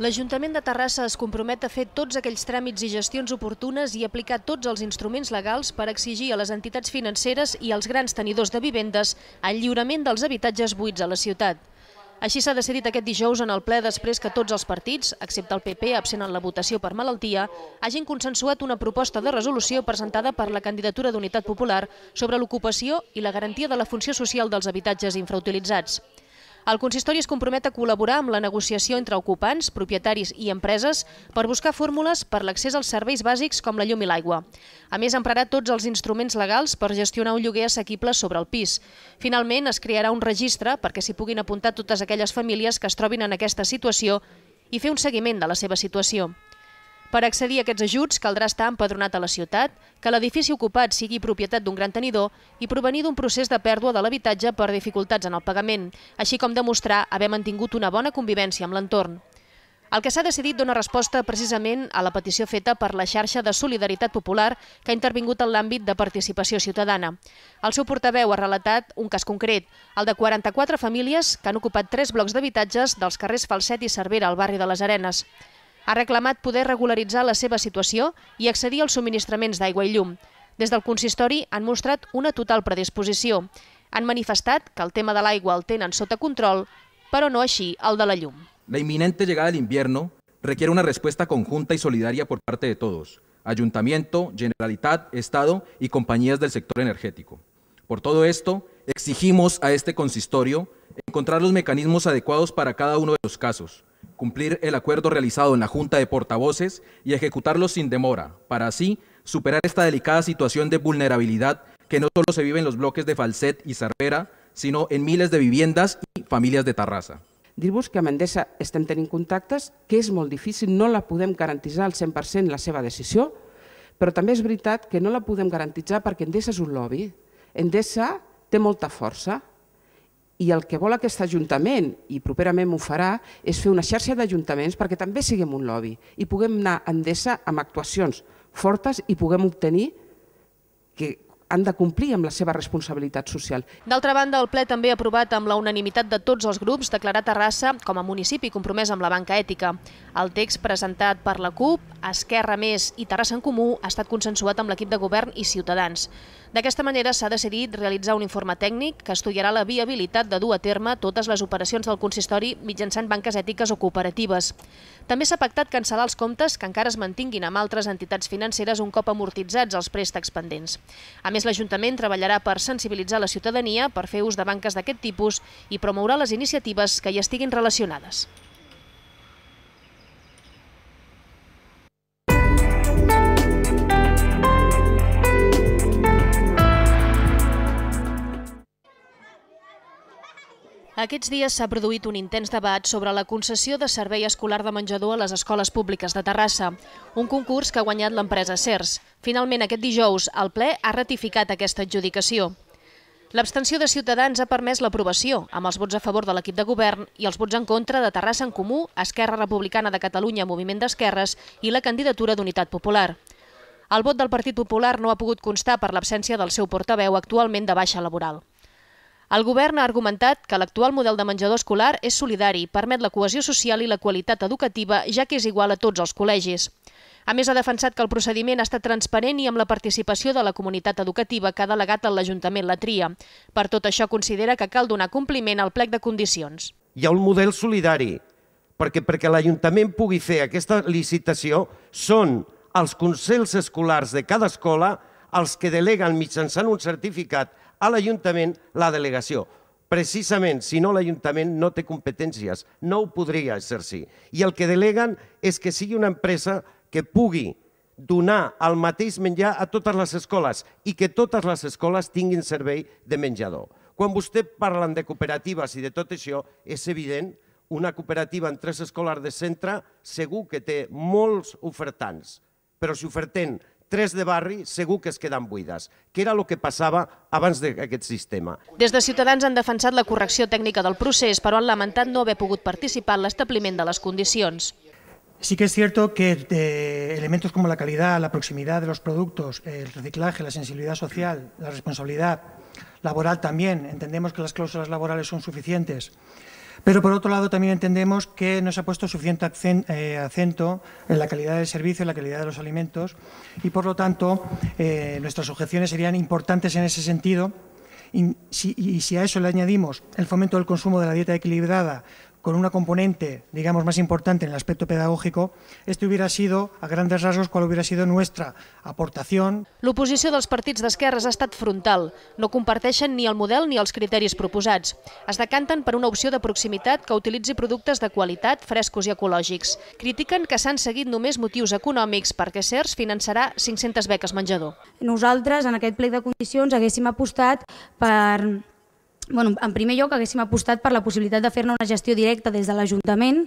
L'Ajuntament de Terrassa es compromet a fer tots aquells tràmits i gestions oportunes i aplicar tots els instruments legals per exigir a les entitats financeres i als grans tenidors de vivendes el lliurament dels habitatges buits a la ciutat. Així s'ha decidit aquest dijous en el ple després que tots els partits, excepte el PP absent en la votació per malaltia, hagin consensuat una proposta de resolució presentada per la candidatura d'Unitat Popular sobre l'ocupació i la garantia de la funció social dels habitatges infrautilitzats. El consistori es compromet a col·laborar amb la negociació entre ocupants, propietaris i empreses per buscar fórmules per l'accés als serveis bàsics com la llum i l'aigua. A més, emprarà tots els instruments legals per gestionar un lloguer assequible sobre el pis. Finalment, es crearà un registre perquè s'hi puguin apuntar totes aquelles famílies que es trobin en aquesta situació i fer un seguiment de la seva situació. Per accedir a aquests ajuts caldrà estar empadronat a la ciutat, que l'edifici ocupat sigui propietat d'un gran tenidor i provenir d'un procés de pèrdua de l'habitatge per dificultats en el pagament, així com demostrar haver mantingut una bona convivència amb l'entorn. El que s'ha decidit dona resposta precisament a la petició feta per la xarxa de solidaritat popular que ha intervingut en l'àmbit de participació ciutadana. El seu portaveu ha relatat un cas concret, el de 44 famílies que han ocupat tres blocs d'habitatges dels carrers Falset i Cervera al barri de les Arenes ha reclamat poder regularitzar la seva situació i accedir als subministraments d'aigua i llum. Des del consistori han mostrat una total predisposició. Han manifestat que el tema de l'aigua el tenen sota control, però no així el de la llum. La inminente llegada de l'invierno requiere una respuesta conjunta y solidaria por parte de todos, Ayuntamiento, Generalitat, Estado y compañías del sector energético. Por todo esto, Exigimos a este consistorio encontrar los mecanismos adecuados para cada uno de los casos, cumplir el acuerdo realizado en la Junta de Portavoces y ejecutarlo sin demora, para así superar esta delicada situación de vulnerabilidad que no solo se vive en los bloques de Falset y Cervera, sino en miles de viviendas y familias de Tarrasa. dir que amb Endesa estem tenint contactes, que es muy difícil, no la podem garantitzar al 100% la seva decisió, però també és veritat que no la podem garantizar perquè Endesa es un lobby. Endesa té molta força i el que vol aquest Ajuntament, i properament ho farà, és fer una xarxa d'ajuntaments perquè també siguem un lobby i puguem anar a Endesa amb actuacions fortes i puguem obtenir que han de complir amb la seva responsabilitat social. D'altra banda, el ple també ha aprovat amb la unanimitat de tots els grups declarar Terrassa com a municipi compromès amb la banca ètica. El text presentat per la CUP, Esquerra Més i Terrassa en Comú ha estat consensuat amb l'equip de govern i Ciutadans. D'aquesta manera s'ha decidit realitzar un informe tècnic que estudiarà la viabilitat de dur a terme totes les operacions del consistori mitjançant banques ètiques o cooperatives. També s'ha pactat cancel·lar els comptes que encara es mantinguin amb altres entitats financeres un cop amortitzats els préstecs pendents. A més, l'Ajuntament treballarà per sensibilitzar la ciutadania per fer ús de banques d'aquest tipus i promourà les iniciatives que hi estiguin relacionades. Aquests dies s'ha produït un intens debat sobre la concessió de servei escolar de menjador a les escoles públiques de Terrassa, un concurs que ha guanyat l'empresa CERS. Finalment, aquest dijous, el ple ha ratificat aquesta adjudicació. L'abstenció de Ciutadans ha permès l'aprovació, amb els vots a favor de l'equip de govern i els vots en contra de Terrassa en Comú, Esquerra Republicana de Catalunya, Moviment d'Esquerres i la candidatura d'Unitat Popular. El vot del Partit Popular no ha pogut constar per l'absència del seu portaveu actualment de baixa laboral. El govern ha argumentat que l'actual model de menjador escolar és solidari, permet la cohesió social i la qualitat educativa, ja que és igual a tots els col·legis. A més, ha defensat que el procediment ha estat transparent i amb la participació de la comunitat educativa que ha delegat a l'Ajuntament la tria. Per tot això, considera que cal donar compliment al plec de condicions. Hi ha un model solidari, perquè perquè l'Ajuntament pugui fer aquesta licitació són els consells escolars de cada escola els que deleguen mitjançant un certificat a l'Ajuntament la delegació. Precisament, si no, l'Ajuntament no té competències, no ho podria exercir. I el que deleguen és que sigui una empresa que pugui donar el mateix menjar a totes les escoles i que totes les escoles tinguin servei de menjador. Quan vostè parlen de cooperatives i de tot això, és evident una cooperativa en tres escolars de centre segur que té molts ofertants, però si oferten tres de barri segur que es queden buides, que era el que passava abans d'aquest sistema. Des de Ciutadans han defensat la correcció tècnica del procés, però han lamentat no haver pogut participar en l'establiment de les condicions. Sí que es cierto que eh, elementos como la calidad, la proximidad de los productos, el reciclaje, la sensibilidad social, la responsabilidad laboral también, entendemos que las cláusulas laborales son suficientes, Pero por otro lado también entendemos que no se ha puesto suficiente eh, acento en la calidad del servicio, en la calidad de los alimentos y por lo tanto eh, nuestras objeciones serían importantes en ese sentido. y si a eso le añadimos el fomento del consumo de la dieta equilibrada con una componente, digamos, más importante en el aspecto pedagógico, este hubiera sido, a grandes rasgos, cual hubiera sido nuestra aportación. L'oposició dels partits d'esquerres ha estat frontal. No comparteixen ni el model ni els criteris proposats. Es decanten per una opció de proximitat que utilitzi productes de qualitat, frescos i ecològics. Critiquen que s'han seguit només motius econòmics perquè CERS finançarà 500 beques menjador. Nosaltres, en aquest plec de condicions, haguéssim apostat per Bueno, en primer lloc, haguéssim apostat per la possibilitat de fer-ne una gestió directa des de l'Ajuntament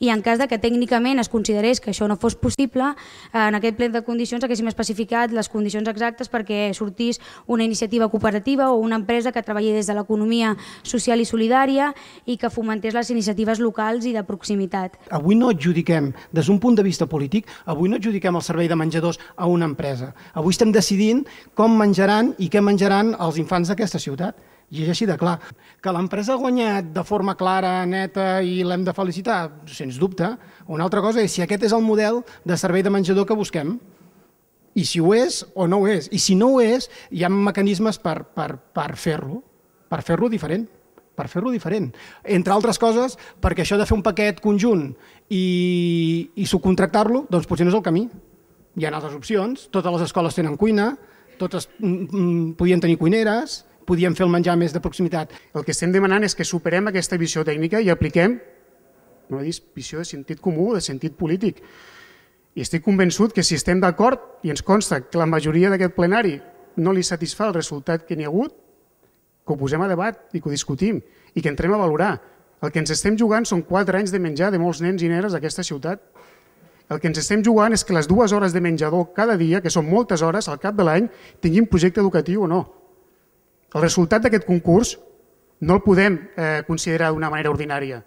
i en cas de que tècnicament es considerés que això no fos possible, eh, en aquest ple de condicions haguéssim especificat les condicions exactes perquè sortís una iniciativa cooperativa o una empresa que treballi des de l'economia social i solidària i que fomentés les iniciatives locals i de proximitat. Avui no adjudiquem, des d'un punt de vista polític, avui no adjudiquem el servei de menjadors a una empresa. Avui estem decidint com menjaran i què menjaran els infants d'aquesta ciutat. I és així de clar. Que l'empresa ha guanyat de forma clara, neta i l'hem de felicitar, sens dubte. Una altra cosa és si aquest és el model de servei de menjador que busquem i si ho és o no ho és. I si no ho és, hi ha mecanismes per, per, per fer-lo, per fer-lo diferent per fer-lo diferent. Entre altres coses, perquè això de fer un paquet conjunt i, i subcontractar-lo, doncs potser no és el camí. Hi ha altres opcions, totes les escoles tenen cuina, totes mm, mm, podien tenir cuineres, podíem fer el menjar més de proximitat. El que estem demanant és que superem aquesta visió tècnica i apliquem una visió de sentit comú, de sentit polític. I estic convençut que si estem d'acord i ens consta que la majoria d'aquest plenari no li satisfà el resultat que n'hi ha hagut, que ho posem a debat i que ho discutim i que entrem a valorar. El que ens estem jugant són quatre anys de menjar de molts nens i nenes d'aquesta ciutat. El que ens estem jugant és que les dues hores de menjador cada dia, que són moltes hores al cap de l'any, tinguin projecte educatiu o no. El resultat d'aquest concurs no el podem eh, considerar d'una manera ordinària.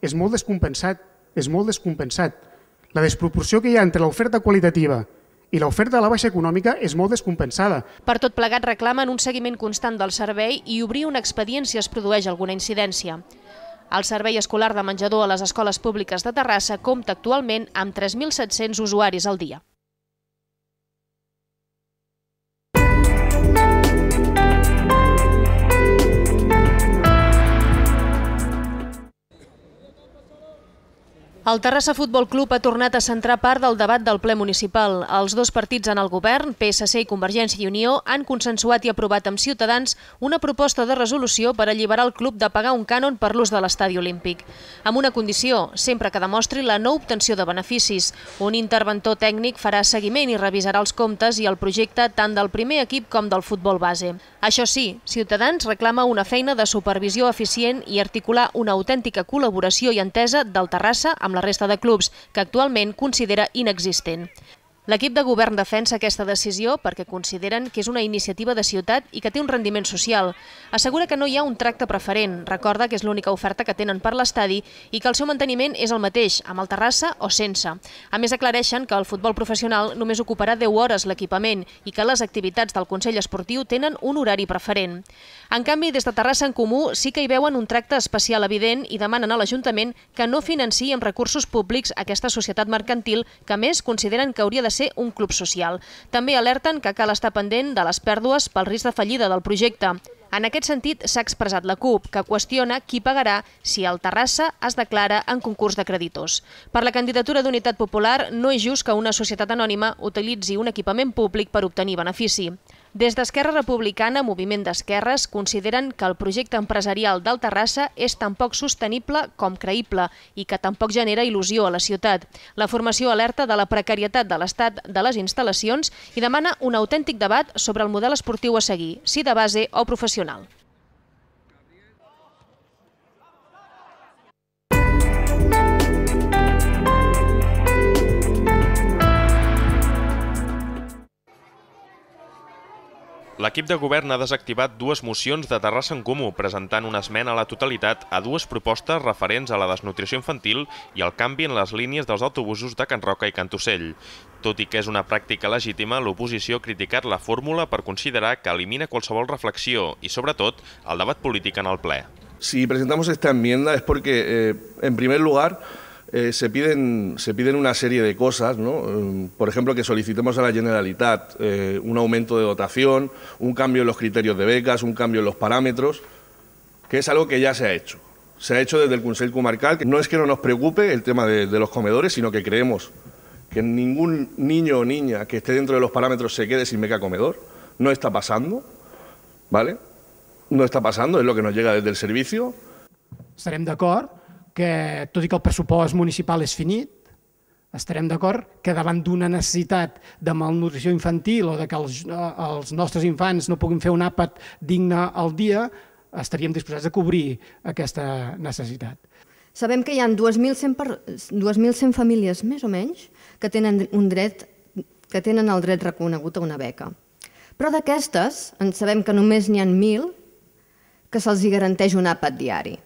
És molt descompensat, és molt descompensat. La desproporció que hi ha entre l'oferta qualitativa i l'oferta de la baixa econòmica és molt descompensada. Per tot plegat reclamen un seguiment constant del servei i obrir un expedient si es produeix alguna incidència. El servei escolar de menjador a les escoles públiques de Terrassa compta actualment amb 3.700 usuaris al dia. El Terrassa Futbol Club ha tornat a centrar part del debat del ple municipal. Els dos partits en el govern, PSC i Convergència i Unió, han consensuat i aprovat amb Ciutadans una proposta de resolució per alliberar el club de pagar un cànon per l'ús de l'estadi olímpic. Amb una condició, sempre que demostri la no obtenció de beneficis. Un interventor tècnic farà seguiment i revisarà els comptes i el projecte tant del primer equip com del futbol base. Això sí, Ciutadans reclama una feina de supervisió eficient i articular una autèntica col·laboració i entesa del Terrassa amb la la resta de clubs, que actualment considera inexistent. L'equip de govern defensa aquesta decisió perquè consideren que és una iniciativa de ciutat i que té un rendiment social. Assegura que no hi ha un tracte preferent, recorda que és l'única oferta que tenen per l'estadi i que el seu manteniment és el mateix, amb el terrassa o sense. A més, aclareixen que el futbol professional només ocuparà 10 hores l'equipament i que les activitats del Consell Esportiu tenen un horari preferent. En canvi, des de Terrassa en Comú sí que hi veuen un tracte especial evident i demanen a l'Ajuntament que no financiï amb recursos públics aquesta societat mercantil que, més, consideren que hauria de ser ser un club social. També alerten que cal estar pendent de les pèrdues pel risc de fallida del projecte. En aquest sentit, s'ha expressat la CUP, que qüestiona qui pagarà si el Terrassa es declara en concurs de creditors. Per la candidatura d'Unitat Popular, no és just que una societat anònima utilitzi un equipament públic per obtenir benefici. Des d'Esquerra Republicana, Moviment d'Esquerres, consideren que el projecte empresarial del Terrassa és tan poc sostenible com creïble i que tampoc genera il·lusió a la ciutat. La formació alerta de la precarietat de l'estat de les instal·lacions i demana un autèntic debat sobre el model esportiu a seguir, si de base o professional. L'equip de govern ha desactivat dues mocions de Terrassa en Comú, presentant una esmena a la totalitat a dues propostes referents a la desnutrició infantil i al canvi en les línies dels autobusos de Can Roca i Cantucell. Tot i que és una pràctica legítima, l'oposició ha criticat la fórmula per considerar que elimina qualsevol reflexió i, sobretot, el debat polític en el ple. Si presentamos esta enmienda es porque, eh, en primer lugar, Eh, se, piden, se piden una serie de cosas, mm, por ejemplo, que solicitemos a la Generalitat eh, un aumento de dotación, un cambio en los criterios de becas, un cambio en los parámetros, que es algo que ya se ha hecho. Se ha hecho desde el Consejo Comarcal, no es que no nos preocupe el tema de, los comedores, sino que creemos que ningún niño o niña que esté dentro de los parámetros se quede sin beca comedor. No está pasando, ¿vale? No está pasando, es lo que nos llega desde el servicio. de acuerdo? que, tot i que el pressupost municipal és finit, estarem d'acord que davant d'una necessitat de malnutrició infantil o de que els, eh, els nostres infants no puguin fer un àpat digne al dia, estaríem disposats a cobrir aquesta necessitat. Sabem que hi ha 2.100 2.100 famílies, més o menys, que tenen, un dret, que tenen el dret reconegut a una beca. Però d'aquestes, en sabem que només n'hi ha 1.000 que se'ls garanteix un àpat diari.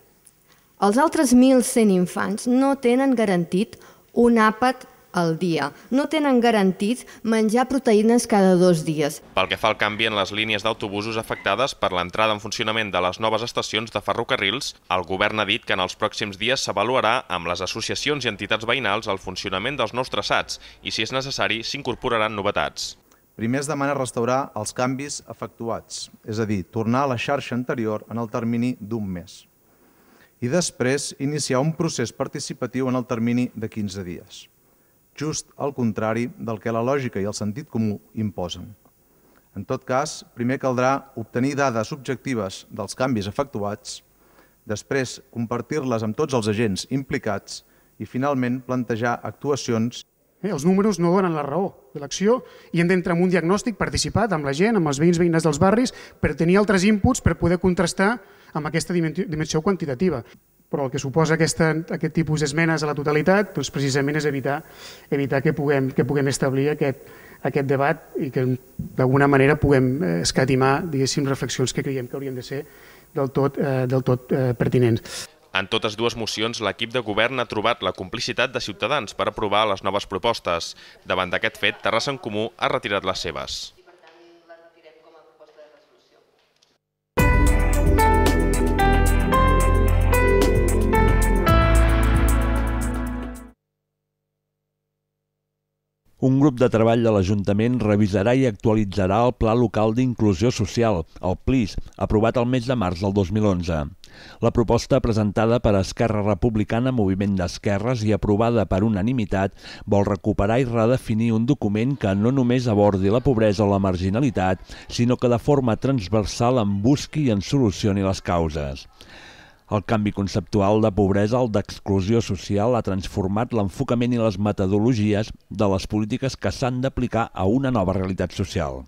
Els altres 1.100 infants no tenen garantit un àpat al dia. No tenen garantit menjar proteïnes cada dos dies. Pel que fa al canvi en les línies d'autobusos afectades per l'entrada en funcionament de les noves estacions de ferrocarrils, el govern ha dit que en els pròxims dies s'avaluarà amb les associacions i entitats veïnals el funcionament dels nous traçats i, si és necessari, s'incorporaran novetats. Primer es demana restaurar els canvis efectuats, és a dir, tornar a la xarxa anterior en el termini d'un mes i després iniciar un procés participatiu en el termini de 15 dies, just al contrari del que la lògica i el sentit comú imposen. En tot cas, primer caldrà obtenir dades objectives dels canvis efectuats, després compartir-les amb tots els agents implicats i finalment plantejar actuacions. Eh, els números no donen la raó de l'acció i hem d'entrar en un diagnòstic participat amb la gent, amb els veïns veïnes dels barris, per tenir altres inputs, per poder contrastar amb aquesta dimensió quantitativa. Però el que suposa aquesta, aquest tipus d'esmenes a la totalitat doncs precisament és evitar, evitar que, puguem, que puguem establir aquest, aquest debat i que d'alguna manera puguem eh, escatimar diguéssim, reflexions que creiem que haurien de ser del tot, eh, del tot eh, pertinents. En totes dues mocions, l'equip de govern ha trobat la complicitat de Ciutadans per aprovar les noves propostes. Davant d'aquest fet, Terrassa en Comú ha retirat les seves. Un grup de treball de l'Ajuntament revisarà i actualitzarà el Pla Local d'Inclusió Social, el PLIS, aprovat el mes de març del 2011. La proposta presentada per Esquerra Republicana Moviment d'Esquerres i aprovada per unanimitat vol recuperar i redefinir un document que no només abordi la pobresa o la marginalitat, sinó que de forma transversal en busqui i en solucioni les causes. El canvi conceptual de pobresa al d'exclusió social ha transformat l'enfocament i les metodologies de les polítiques que s'han d'aplicar a una nova realitat social.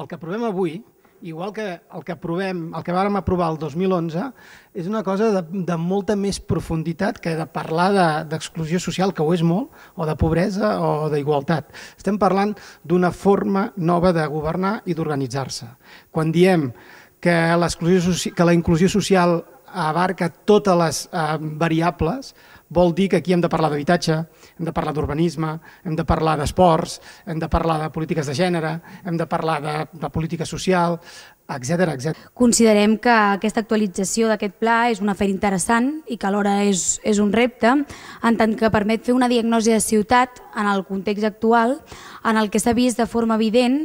El que aprovem avui, igual que el que aprovem, el que vàrem aprovar el 2011, és una cosa de, de molta més profunditat que de parlar d'exclusió de, social, que ho és molt, o de pobresa o d'igualtat. Estem parlant d'una forma nova de governar i d'organitzar-se. Quan diem que, que la inclusió social abarca totes les eh, variables, vol dir que aquí hem de parlar d'habitatge, hem de parlar d'urbanisme, hem de parlar d'esports, hem de parlar de polítiques de gènere, hem de parlar de, de política social, etc etc. Considerem que aquesta actualització d'aquest pla és una feina interessant i que alhora és, és un repte, en tant que permet fer una diagnosi de ciutat en el context actual, en el que s'ha vist de forma evident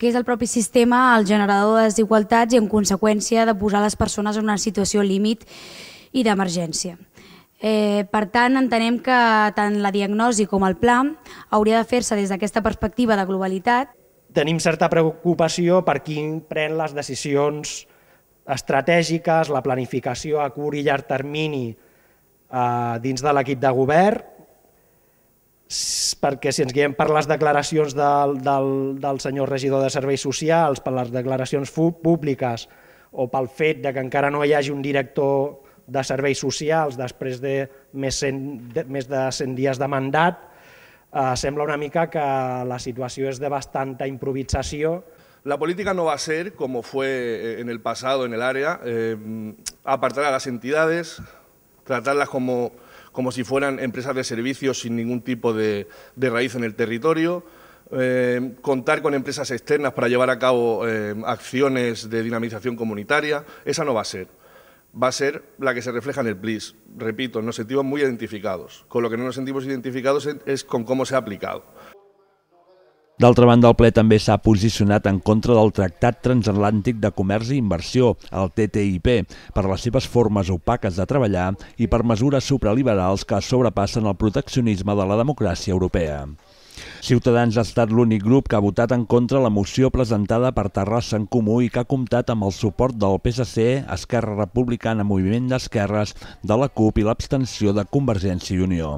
que és el propi sistema el generador de desigualtats i en conseqüència de posar les persones en una situació límit i d'emergència. Eh, per tant, entenem que tant la diagnosi com el pla hauria de fer-se des d'aquesta perspectiva de globalitat. Tenim certa preocupació per qui pren les decisions estratègiques, la planificació a curt i llarg termini eh, dins de l'equip de govern, perquè si ens guiem per les declaracions del, del, del senyor regidor de Serveis Socials, per les declaracions públiques o pel fet de que encara no hi hagi un director de serveis socials després de més, cent, de, més de 100 dies de mandat, eh, sembla una mica que la situació és de bastanta improvisació. La política no va a ser, como fue en el pasado en el área, eh, apartar a las entidades, tratarlas como como si fueran empresas de servicios sin ningún tipo de, raíz en el territorio. Eh, contar con empresas externas para llevar a cabo eh, acciones de dinamización comunitaria, esa no va a ser. Va a ser la que se refleja en el PLIS. Repito, nos sentimos muy identificados. Con lo que no nos sentimos identificados es con cómo se ha aplicado. D'altra banda, el ple també s'ha posicionat en contra del Tractat Transatlàntic de Comerç i Inversió, el TTIP, per les seves formes opaques de treballar i per mesures supraliberals que sobrepassen el proteccionisme de la democràcia europea. Ciutadans ha estat l'únic grup que ha votat en contra la moció presentada per Terrassa en Comú i que ha comptat amb el suport del PSC, Esquerra Republicana, Moviment d'Esquerres, de la CUP i l'abstenció de Convergència i Unió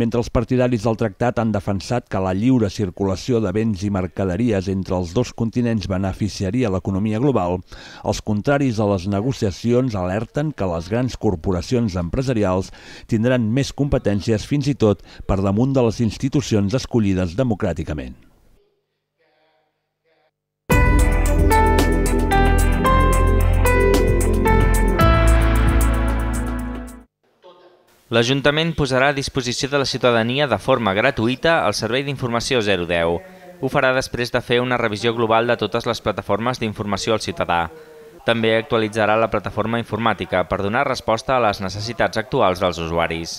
mentre els partidaris del tractat han defensat que la lliure circulació de béns i mercaderies entre els dos continents beneficiaria l'economia global, els contraris a les negociacions alerten que les grans corporacions empresarials tindran més competències fins i tot per damunt de les institucions escollides democràticament. L'Ajuntament posarà a disposició de la ciutadania de forma gratuïta el servei d'informació 010. Ho farà després de fer una revisió global de totes les plataformes d'informació al ciutadà. També actualitzarà la plataforma informàtica per donar resposta a les necessitats actuals dels usuaris.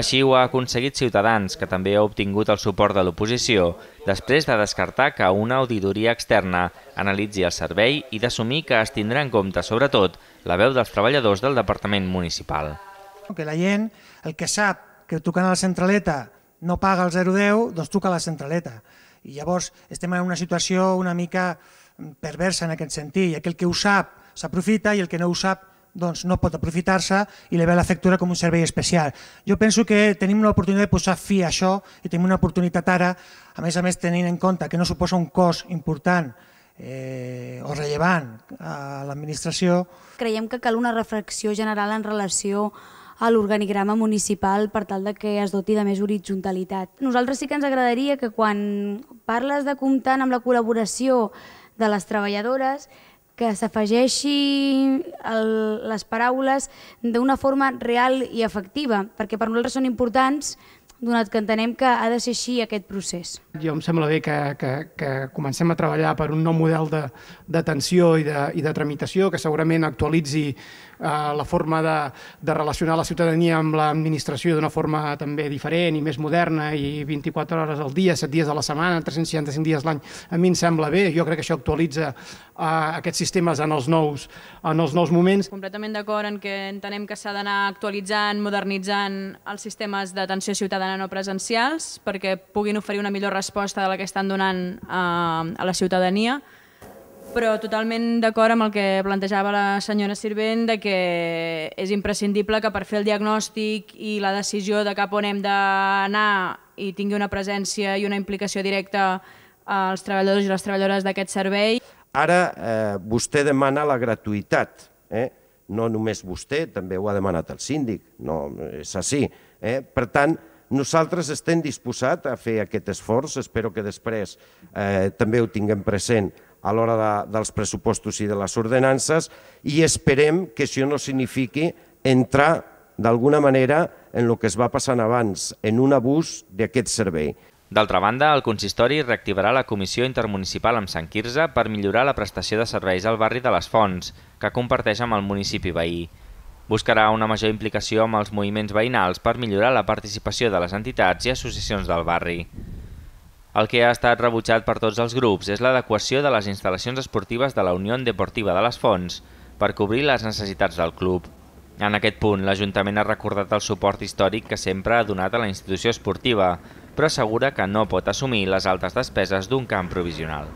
Així ho ha aconseguit Ciutadans, que també ha obtingut el suport de l'oposició, després de descartar que una auditoria externa analitzi el servei i d'assumir que es tindrà en compte, sobretot, la veu dels treballadors del Departament Municipal que la gent, el que sap que trucant a la centraleta no paga el 010, doncs truca a la centraleta. I llavors estem en una situació una mica mm, perversa en aquest sentit, i aquell que ho sap s'aprofita i el que no ho sap doncs no pot aprofitar-se i li ve la factura com un servei especial. Jo penso que tenim una oportunitat de posar fi a això i tenim una oportunitat ara, a més a més tenint en compte que no suposa un cost important eh, o rellevant a l'administració. Creiem que cal una reflexió general en relació a a l'organigrama municipal per tal de que es doti de més horitzontalitat. Nosaltres sí que ens agradaria que quan parles de comptant amb la col·laboració de les treballadores, que s'afegeixi les paraules d'una forma real i efectiva, perquè per nosaltres són importants donat que entenem que ha de ser així aquest procés. Jo em sembla bé que, que, que comencem a treballar per un nou model d'atenció i, de, i de tramitació que segurament actualitzi Eh, la forma de, de relacionar la ciutadania amb l'administració d'una forma també diferent i més moderna i 24 hores al dia, 7 dies a la setmana, 365 dies l'any, a mi em sembla bé. Jo crec que això actualitza uh, aquests sistemes en els nous, en els nous moments. Completament d'acord en que entenem que s'ha d'anar actualitzant, modernitzant els sistemes d'atenció ciutadana no presencials perquè puguin oferir una millor resposta de la que estan donant uh, a la ciutadania però totalment d'acord amb el que plantejava la senyora Sirvent de que és imprescindible que per fer el diagnòstic i la decisió de cap on hem d'anar i tingui una presència i una implicació directa als treballadors i les treballadores d'aquest servei. Ara eh, vostè demana la gratuïtat, eh? no només vostè, també ho ha demanat el síndic, no, és així. Eh? Per tant, nosaltres estem disposats a fer aquest esforç, espero que després eh, també ho tinguem present a l'hora de, dels pressupostos i de les ordenances i esperem que això no signifiqui entrar d'alguna manera en el que es va passant abans, en un abús d'aquest servei. D'altra banda, el consistori reactivarà la Comissió Intermunicipal amb Sant Quirze per millorar la prestació de serveis al barri de les Fonts, que comparteix amb el municipi veí. Buscarà una major implicació amb els moviments veïnals per millorar la participació de les entitats i associacions del barri. El que ha estat rebutjat per tots els grups és l'adequació de les instal·lacions esportives de la Unió Deportiva de les Fonts per cobrir les necessitats del club. En aquest punt, l'Ajuntament ha recordat el suport històric que sempre ha donat a la institució esportiva, però assegura que no pot assumir les altes despeses d'un camp provisional.